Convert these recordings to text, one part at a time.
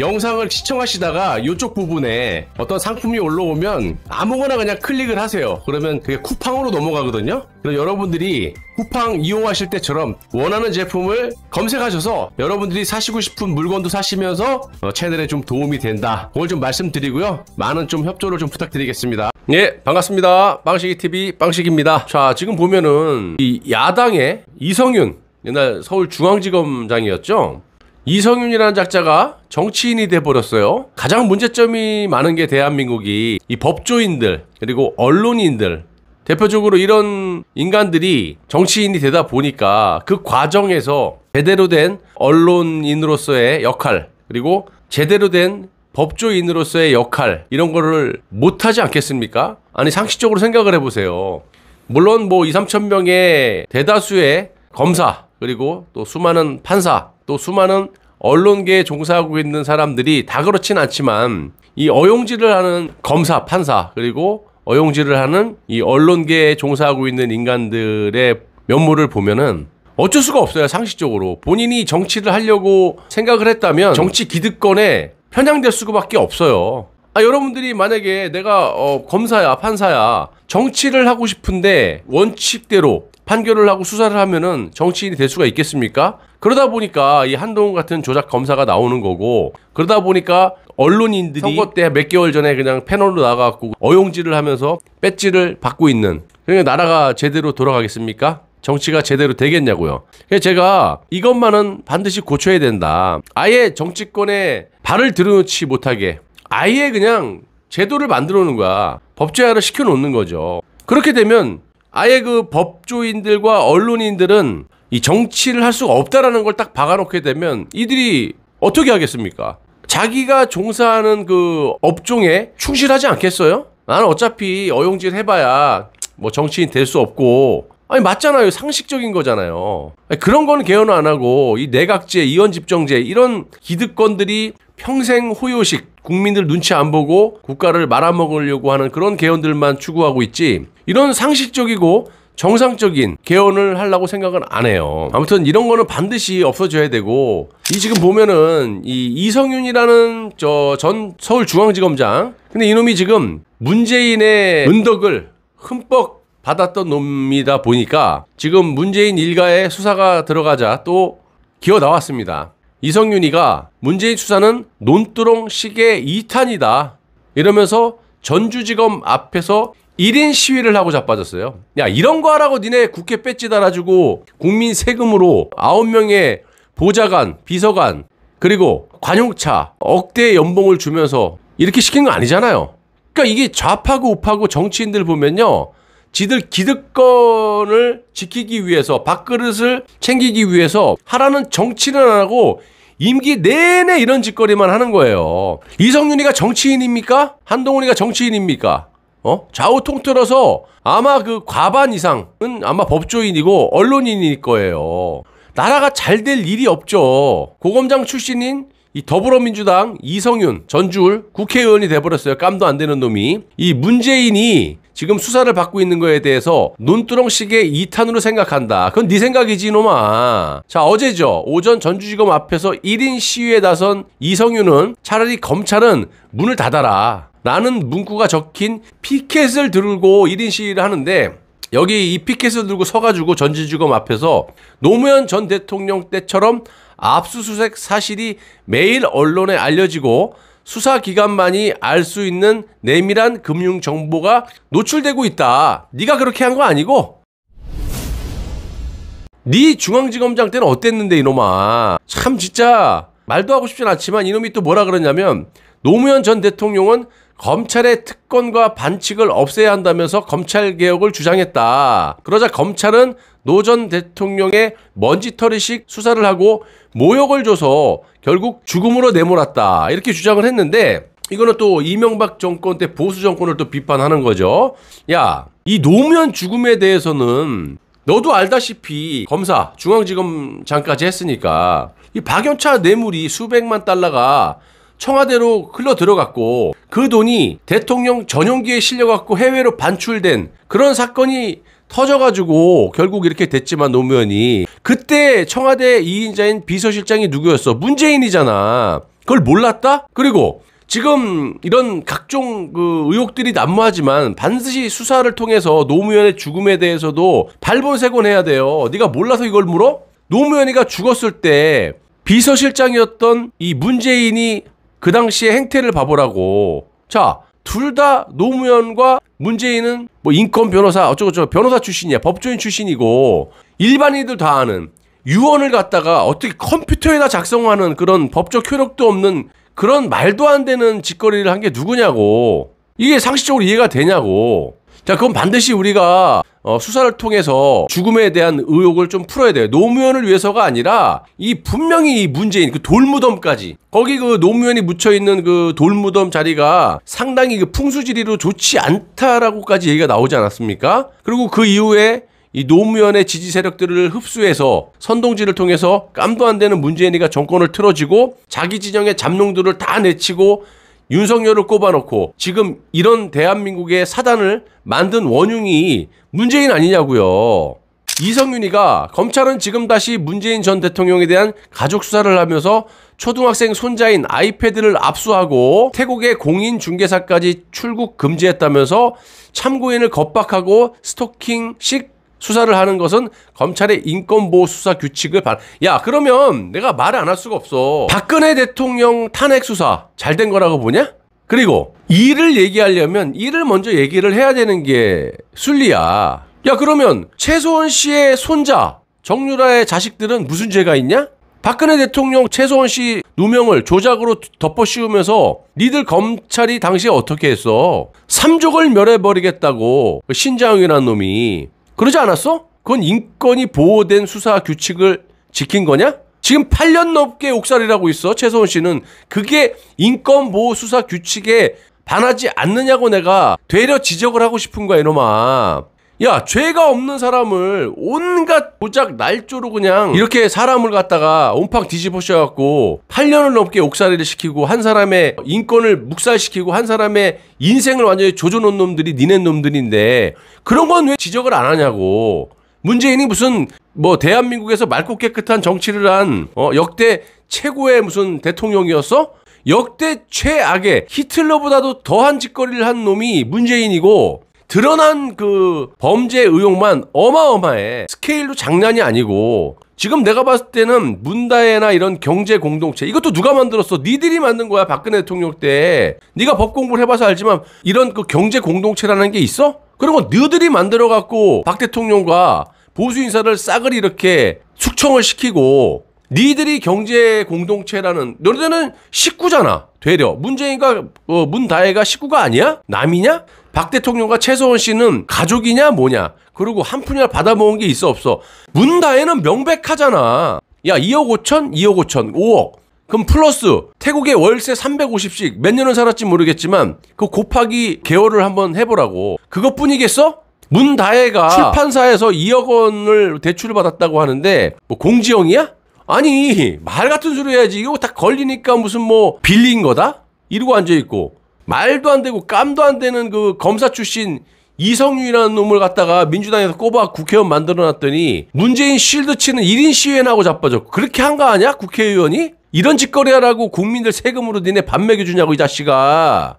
영상을 시청하시다가 이쪽 부분에 어떤 상품이 올라오면 아무거나 그냥 클릭을 하세요. 그러면 그게 쿠팡으로 넘어가거든요. 그럼 여러분들이 쿠팡 이용하실 때처럼 원하는 제품을 검색하셔서 여러분들이 사시고 싶은 물건도 사시면서 어, 채널에 좀 도움이 된다. 그걸 좀 말씀드리고요. 많은 좀 협조를 좀 부탁드리겠습니다. 예, 반갑습니다. 빵식이TV 빵식입니다. 자, 지금 보면은 이 야당의 이성윤 옛날 서울중앙지검장이었죠. 이성윤이라는 작자가 정치인이 돼버렸어요. 가장 문제점이 많은 게 대한민국이 이 법조인들, 그리고 언론인들, 대표적으로 이런 인간들이 정치인이 되다 보니까 그 과정에서 제대로 된 언론인으로서의 역할, 그리고 제대로 된 법조인으로서의 역할, 이런 거를 못하지 않겠습니까? 아니, 상식적으로 생각을 해보세요. 물론 뭐 2, 3천 명의 대다수의 검사, 그리고 또 수많은 판사, 또 수많은 언론계에 종사하고 있는 사람들이 다 그렇진 않지만 이 어용질을 하는 검사, 판사 그리고 어용질을 하는 이 언론계에 종사하고 있는 인간들의 면모를 보면은 어쩔 수가 없어요 상식적으로 본인이 정치를 하려고 생각을 했다면 정치 기득권에 편향될 수밖에 없어요. 아 여러분들이 만약에 내가 어, 검사야 판사야 정치를 하고 싶은데 원칙대로 판결을 하고 수사를 하면은 정치인이 될 수가 있겠습니까? 그러다 보니까 이 한동훈 같은 조작 검사가 나오는 거고 그러다 보니까 언론인들이 선거 때 몇 개월 전에 그냥 패널로 나가갖고 어용질을 하면서 배지를 받고 있는 그러니까 나라가 제대로 돌아가겠습니까? 정치가 제대로 되겠냐고요. 제가 이것만은 반드시 고쳐야 된다. 아예 정치권에 발을 들여놓지 못하게 아예 그냥 제도를 만들어 놓는 거야. 법제화를 시켜 놓는 거죠. 그렇게 되면 아예 그 법조인들과 언론인들은 이 정치를 할 수가 없다라는 걸 딱 박아놓게 되면 이들이 어떻게 하겠습니까? 자기가 종사하는 그 업종에 충실하지 않겠어요? 나는 어차피 어용질 해봐야 뭐 정치인 될 수 없고 아니 맞잖아요 상식적인 거잖아요 아니, 그런 거는 개헌 안 하고 이 내각제 이원집정제 이런 기득권들이 평생 호요식 국민들 눈치 안 보고 국가를 말아먹으려고 하는 그런 개헌들만 추구하고 있지 이런 상식적이고 정상적인 개헌을 하려고 생각은 안 해요. 아무튼 이런 거는 반드시 없어져야 되고 이 지금 보면은 이 이성윤이라는 저 전 서울중앙지검장 근데 이놈이 지금 문재인의 은덕을 흠뻑 받았던 놈이다 보니까 지금 문재인 일가의 수사가 들어가자 또 기어 나왔습니다. 이성윤이가 문재인 수사는 논두렁 시계 2탄이다 이러면서 전주지검 앞에서 1인 시위를 하고 자빠졌어요. 야 이런 거 하라고 니네 국회 뺏지 달아주고 국민 세금으로 9명의 보좌관, 비서관 그리고 관용차 억대 연봉을 주면서 이렇게 시킨 거 아니잖아요. 그러니까 이게 좌파고 우파고 정치인들 보면요. 지들 기득권을 지키기 위해서 밥그릇을 챙기기 위해서 하라는 정치는 안 하고 임기 내내 이런 짓거리만 하는 거예요. 이성윤이가 정치인입니까? 한동훈이가 정치인입니까? 어? 좌우 통틀어서 아마 그 과반 이상은 아마 법조인이고 언론인일 거예요. 나라가 잘 될 일이 없죠. 고검장 출신인 이 더불어민주당 이성윤 전주울 국회의원이 돼버렸어요. 깜도 안 되는 놈이. 이 문재인이 지금 수사를 받고 있는 거에 대해서 논두렁식의 이탄으로 생각한다. 그건 네 생각이지 이놈아. 자 어제죠. 오전 전주지검 앞에서 1인 시위에 나선 이성윤은 차라리 검찰은 문을 닫아라. 라는 문구가 적힌 피켓을 들고 1인 시위를 하는데 여기 이 피켓을 들고 서가지고 전지주검 앞에서 노무현 전 대통령 때처럼 압수수색 사실이 매일 언론에 알려지고 수사기관만이 알 수 있는 내밀한 금융정보가 노출되고 있다. 네가 그렇게 한 거 아니고 네 중앙지검장 때는 어땠는데 이놈아. 참 진짜 말도 하고 싶진 않지만 이놈이 또 뭐라 그러냐면 노무현 전 대통령은 검찰의 특권과 반칙을 없애야 한다면서 검찰 개혁을 주장했다. 그러자 검찰은 노 전 대통령의 먼지털이식 수사를 하고 모욕을 줘서 결국 죽음으로 내몰았다. 이렇게 주장을 했는데 이거는 또 이명박 정권 때 보수 정권을 또 비판하는 거죠. 야, 이 노무현 죽음에 대해서는 너도 알다시피 검사 중앙지검장까지 했으니까 이 박연차 뇌물이 수백만 달러가 청와대로 흘러 들어갔고 그 돈이 대통령 전용기에 실려갖고 해외로 반출된 그런 사건이 터져가지고 결국 이렇게 됐지만 노무현이 그때 청와대 2인자인 비서실장이 누구였어? 문재인이잖아. 그걸 몰랐다? 그리고 지금 이런 각종 그 의혹들이 난무하지만 반드시 수사를 통해서 노무현의 죽음에 대해서도 발본색원해야 돼요. 네가 몰라서 이걸 물어? 노무현이가 죽었을 때 비서실장이었던 이 문재인이 그 당시의 행태를 봐보라고. 자, 둘 다 노무현과 문재인은 뭐 인권 변호사 어쩌고저쩌고 변호사 출신이야. 법조인 출신이고 일반인들 다 아는 유언을 갖다가 어떻게 컴퓨터에다 작성하는 그런 법적 효력도 없는 그런 말도 안 되는 짓거리를 한 게 누구냐고. 이게 상식적으로 이해가 되냐고. 자, 그건 반드시 우리가 어, 수사를 통해서 죽음에 대한 의혹을 좀 풀어야 돼요. 노무현을 위해서가 아니라 이 분명히 이 문재인 그 돌무덤까지 거기 그 노무현이 묻혀 있는 그 돌무덤 자리가 상당히 그 풍수지리로 좋지 않다라고까지 얘기가 나오지 않았습니까? 그리고 그 이후에 이 노무현의 지지 세력들을 흡수해서 선동지를 통해서 깜도 안 되는 문재인이가 정권을 틀어지고 자기 진영의 잡농들을 다 내치고 윤석열을 꼽아놓고 지금 이런 대한민국의 사단을 만든 원흉이 문재인 아니냐고요. 이성윤이가 검찰은 지금 다시 문재인 전 대통령에 대한 가족 수사를 하면서 초등학생 손자인 아이패드를 압수하고 태국의 공인 중개사까지 출국 금지했다면서 참고인을 겁박하고 스토킹식 수사를 하는 것은 검찰의 인권보호 수사 규칙을 반. 야 그러면 내가 말을 안 할 수가 없어. 박근혜 대통령 탄핵 수사 잘 된 거라고 보냐? 그리고 일을 얘기하려면 일을 먼저 얘기를 해야 되는 게 순리야. 야 그러면 최소원 씨의 손자 정유라의 자식들은 무슨 죄가 있냐? 박근혜 대통령 최소원 씨 누명을 조작으로 덮어씌우면서 니들 검찰이 당시에 어떻게 했어? 삼족을 멸해버리겠다고 그 신장이란 놈이 그러지 않았어? 그건 인권이 보호된 수사 규칙을 지킨 거냐? 지금 8년 넘게 옥살이라고 있어 최서원 씨는 그게 인권 보호 수사 규칙에 반하지 않느냐고 내가 되려 지적을 하고 싶은 거야 이놈아 야 죄가 없는 사람을 온갖 도작 날조로 그냥 이렇게 사람을 갖다가 온팡 뒤집어 씌워갖고 8년을 넘게 옥살이를 시키고 한 사람의 인권을 묵살시키고 한 사람의 인생을 완전히 조져놓은 놈들이 니네 놈들인데 그런 건 왜 지적을 안 하냐고 문재인이 무슨 뭐 대한민국에서 맑고 깨끗한 정치를 한 어, 역대 최고의 무슨 대통령이었어? 역대 최악의 히틀러보다도 더한 짓거리를 한 놈이 문재인이고 드러난 그 범죄 의혹만 어마어마해. 스케일도 장난이 아니고 지금 내가 봤을 때는 문다해나 이런 경제 공동체 이것도 누가 만들었어? 니들이 만든 거야 박근혜 대통령 때. 네가 법 공부를 해봐서 알지만 이런 그 경제 공동체라는 게 있어? 그런 거 너들이 만들어 갖고 박 대통령과 보수 인사를 싹을 이렇게 숙청을 시키고 니들이 경제 공동체라는 너네들은 식구잖아. 되려 문재인과 어, 문다혜가 식구가 아니야? 남이냐? 박 대통령과 최소원 씨는 가족이냐 뭐냐 그리고 한 푼이나 받아먹은게 있어 없어 문다혜는 명백하잖아 야 2억 5천 2억 5천 5억 그럼 플러스 태국의 월세 350씩 몇 년을 살았지 모르겠지만 그 곱하기 개월을 한번 해보라고 그것뿐이겠어? 문다혜가 출판사에서 2억 원을 대출을 받았다고 하는데 뭐 공지영이야? 아니 말 같은 소리 해야지 이거 다 걸리니까 무슨 뭐 빌린 거다? 이러고 앉아있고 말도 안 되고 깜도 안 되는 그 검사 출신 이성윤이라는 놈을 갖다가 민주당에서 꼽아 국회의원 만들어놨더니 문재인 실드 치는 1인 시위나 하고 자빠졌고 그렇게 한 거 아니야 국회의원이? 이런 짓거리 하라고 국민들 세금으로 니네 밥 먹여주냐고 이 자식아.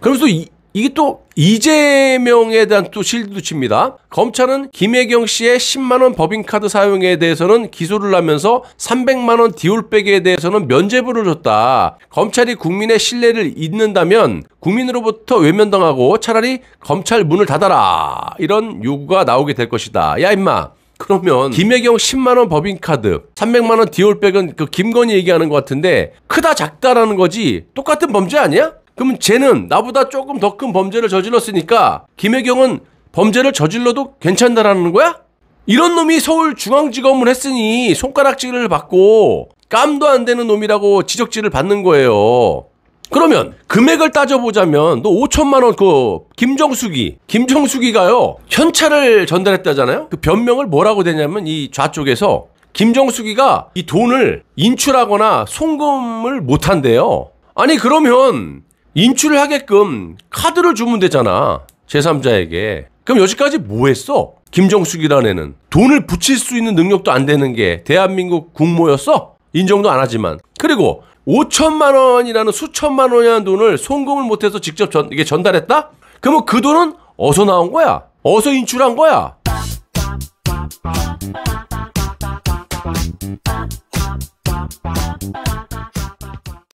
그러면서 이, 이게 또 이재명에 대한 또 실드 칩니다. 검찰은 김혜경 씨의 10만원 법인카드 사용에 대해서는 기소를 하면서 300만원 디올백에 대해서는 면죄부를 줬다. 검찰이 국민의 신뢰를 잇는다면 국민으로부터 외면당하고 차라리 검찰 문을 닫아라. 이런 요구가 나오게 될 것이다. 야, 임마. 그러면 김혜경 10만 원 법인카드, 300만 원 디올백은 그 김건희 얘기하는 것 같은데 크다 작다라는 거지 똑같은 범죄 아니야? 그러면 쟤는 나보다 조금 더 큰 범죄를 저질렀으니까 김혜경은 범죄를 저질러도 괜찮다라는 거야? 이런 놈이 서울중앙지검을 했으니 손가락질을 받고 깜도 안 되는 놈이라고 지적질을 받는 거예요. 그러면 금액을 따져보자면 너 5천만 원 그 김정숙이 김정숙이가요 현찰을 전달했다잖아요. 그 변명을 뭐라고 되냐면 이 좌쪽에서 김정숙이가 이 돈을 인출하거나 송금을 못한대요. 아니 그러면 인출을 하게끔 카드를 주문되잖아. 제3자에게. 그럼 여지까지 뭐 했어? 김정숙이라는 애는 돈을 붙일 수 있는 능력도 안 되는 게 대한민국 국모였어? 인정도 안 하지만. 그리고 5천만 원이라는 수천만 원이라는 돈을 송금을 못해서 직접 전, 이게 전달했다? 그러면 그 돈은 어디서 나온 거야? 어디서 인출한 거야?